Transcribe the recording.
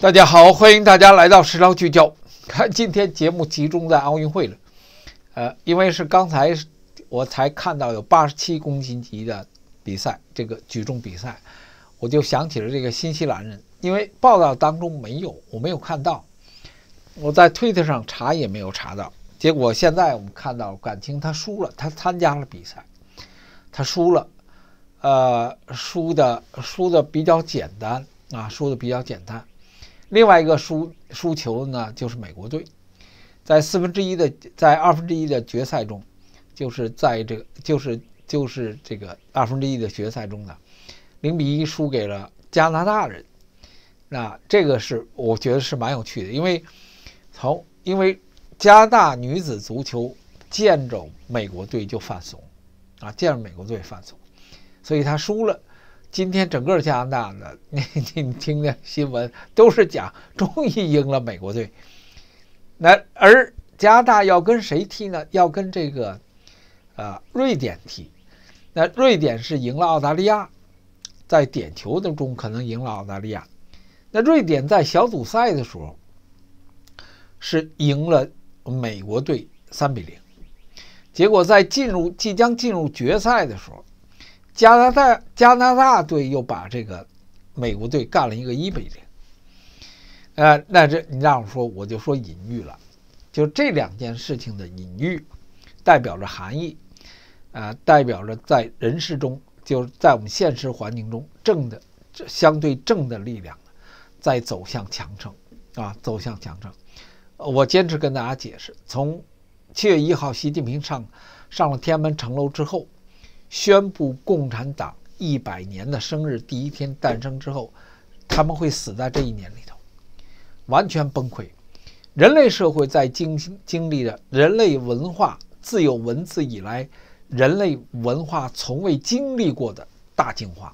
大家好，欢迎大家来到《时长聚焦》。看，今天节目集中在奥运会了，呃，因为是刚才我才看到有八十七公斤级的比赛，这个举重比赛，我就想起了这个新西兰人，因为报道当中没有，我没有看到，我在推特上查也没有查到，结果现在我们看到，感情他输了，他参加了比赛，他输了，呃，输的输的比较简单啊，输的比较简单。另外一个输输球的呢，就是美国队，在四分之一的在二分之一的决赛中，就是在这个就是就是这个二分之一的决赛中呢，零比一输给了加拿大人。那这个是我觉得是蛮有趣的，因为从因为加拿大女子足球见着美国队就犯怂啊，见着美国队犯怂，所以他输了。今天整个加拿大呢，你你你听听新闻，都是讲终于赢了美国队。那而加拿大要跟谁踢呢？要跟这个，呃，瑞典踢。那瑞典是赢了澳大利亚，在点球的中可能赢了澳大利亚。那瑞典在小组赛的时候是赢了美国队三比零，结果在进入即将进入决赛的时候。加拿大加拿大队又把这个美国队干了一个一比零，呃，那这你让我说，我就说隐喻了，就这两件事情的隐喻，代表着含义，啊，代表着在人世中，就是在我们现实环境中正的相对正的力量，在走向强盛，啊，走向强盛。我坚持跟大家解释，从七月一号习近平上上了天安门城楼之后。宣布共产党一百年的生日第一天诞生之后，他们会死在这一年里头，完全崩溃。人类社会在经经历着人类文化自有文字以来，人类文化从未经历过的大进化。